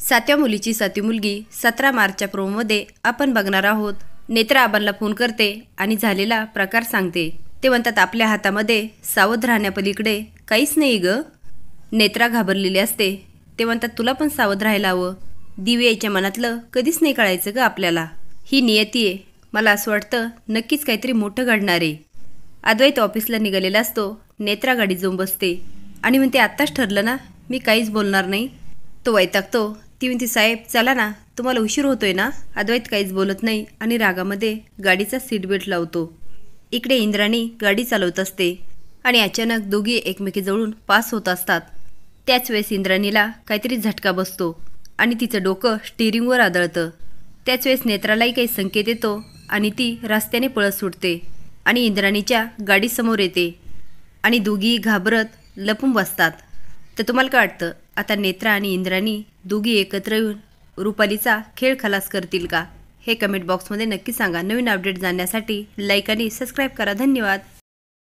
सातव्या मुलीची सातवी मुलगी सतरा मार्चच्या प्रोमोमध्ये आपण बघणार आहोत नेत्रा आबांना फोन करते आणि झालेला प्रकार सांगते ते म्हणतात आपल्या हातामध्ये सावध राहण्यापलीकडे काहीच नाही ग नेत्रा घाबरलेली असते ते म्हणतात तुला पण सावध राहायला हवं दिवे याच्या मनातलं कधीच नाही कळायचं ग आपल्याला ही नियती आहे मला असं वाटतं नक्कीच काहीतरी मोठं घडणार आहे अद्वैत ऑफिसला निघालेला असतो नेत्रा गाडी जाऊन बसते आणि म्हणते आत्ताच ठरलं ना मी काहीच बोलणार नाही तो वैतागतो ती साहेब चला ना तुम्हाला उशीर होतोय ना अद्वैत काहीच बोलत नाही आणि रागामध्ये गाडीचा सीट बेल्ट लावतो इकडे इंद्राणी गाडी चालवत असते आणि अचानक दोघी एकमेकीजवळून पास होत असतात त्याच वेळेस इंद्राणीला काहीतरी झटका बसतो आणि तिचं डोकं स्टिरिंगवर आदळतं त्याच वेळेस नेत्रालाही काही संकेत येतो आणि ती रस्त्याने पळत सुटते आणि इंद्राणीच्या गाडीसमोर येते आणि दोघी घाबरत लपून बसतात तर तुम्हाला काय वाटतं आता नेत्रा आणि इंद्राणी दोघी एकत्र येऊन रुपालीचा खेळ खलास करतील का हे कमेंट बॉक्समध्ये नक्की सांगा नवीन अपडेट जाणण्यासाठी लाईक आणि सबस्क्राईब करा धन्यवाद